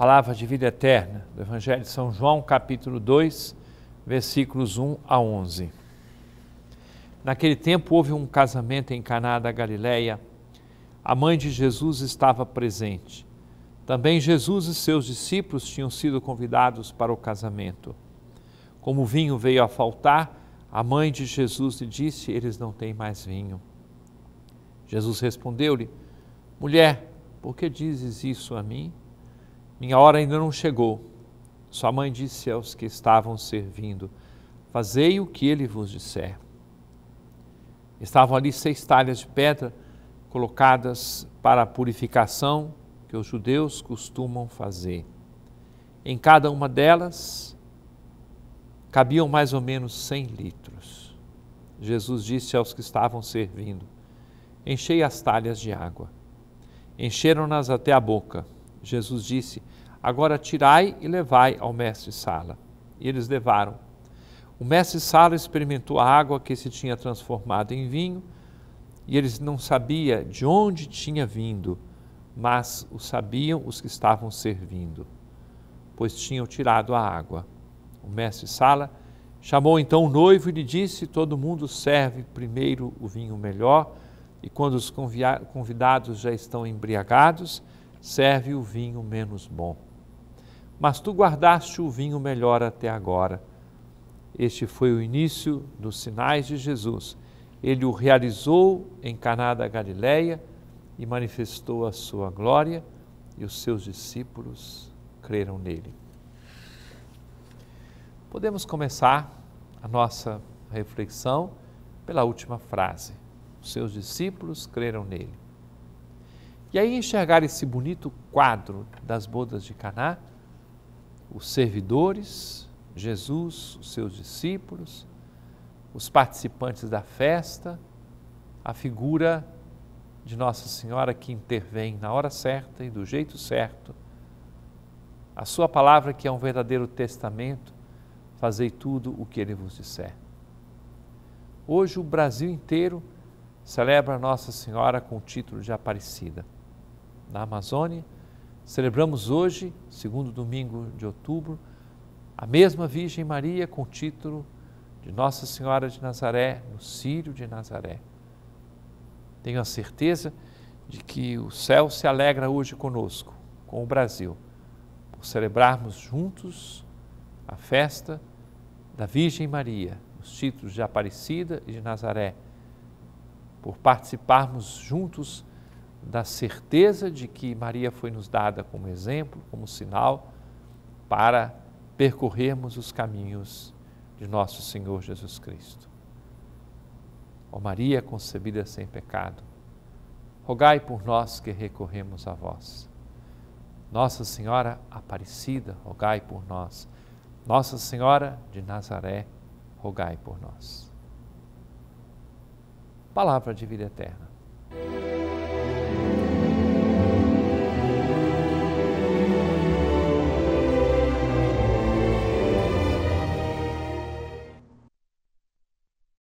Palavra de vida eterna, do Evangelho de São João, capítulo 2, versículos 1 a 11. Naquele tempo houve um casamento em Caná da Galileia. A mãe de Jesus estava presente. Também Jesus e seus discípulos tinham sido convidados para o casamento. Como o vinho veio a faltar, a mãe de Jesus lhe disse: Eles não têm mais vinho. Jesus respondeu-lhe: Mulher, por que dizes isso a mim? Minha hora ainda não chegou. Sua mãe disse aos que estavam servindo: Fazei o que ele vos disser. Estavam ali seis talhas de pedra colocadas para a purificação que os judeus costumam fazer. Em cada uma delas cabiam mais ou menos cem litros. Jesus disse aos que estavam servindo: Enchei as talhas de água. Encheram-nas até a boca. Jesus disse: Agora tirai e levai ao mestre-sala. E eles levaram. O mestre-sala experimentou a água que se tinha transformado em vinho, e eles não sabia de onde tinha vindo, mas o sabiam os que estavam servindo, pois tinham tirado a água. O mestre-sala chamou então o noivo e lhe disse: Todo mundo serve primeiro o vinho melhor, e quando os convidados já estão embriagados, serve o vinho menos bom mas tu guardaste o vinho melhor até agora. Este foi o início dos sinais de Jesus. Ele o realizou em Caná da Galileia e manifestou a sua glória e os seus discípulos creram nele. Podemos começar a nossa reflexão pela última frase. Os seus discípulos creram nele. E aí enxergar esse bonito quadro das bodas de Caná os servidores, Jesus, os seus discípulos, os participantes da festa, a figura de Nossa Senhora que intervém na hora certa e do jeito certo. A sua palavra que é um verdadeiro testamento, fazei tudo o que ele vos disser. Hoje o Brasil inteiro celebra Nossa Senhora com o título de Aparecida. Na Amazônia, Celebramos hoje, segundo domingo de outubro, a mesma Virgem Maria com o título de Nossa Senhora de Nazaré, no Círio de Nazaré. Tenho a certeza de que o céu se alegra hoje conosco, com o Brasil, por celebrarmos juntos a festa da Virgem Maria, os títulos de Aparecida e de Nazaré, por participarmos juntos da certeza de que Maria foi nos dada como exemplo, como sinal, para percorrermos os caminhos de nosso Senhor Jesus Cristo. Ó Maria concebida sem pecado, rogai por nós que recorremos a vós. Nossa Senhora Aparecida, rogai por nós. Nossa Senhora de Nazaré, rogai por nós. Palavra de vida eterna.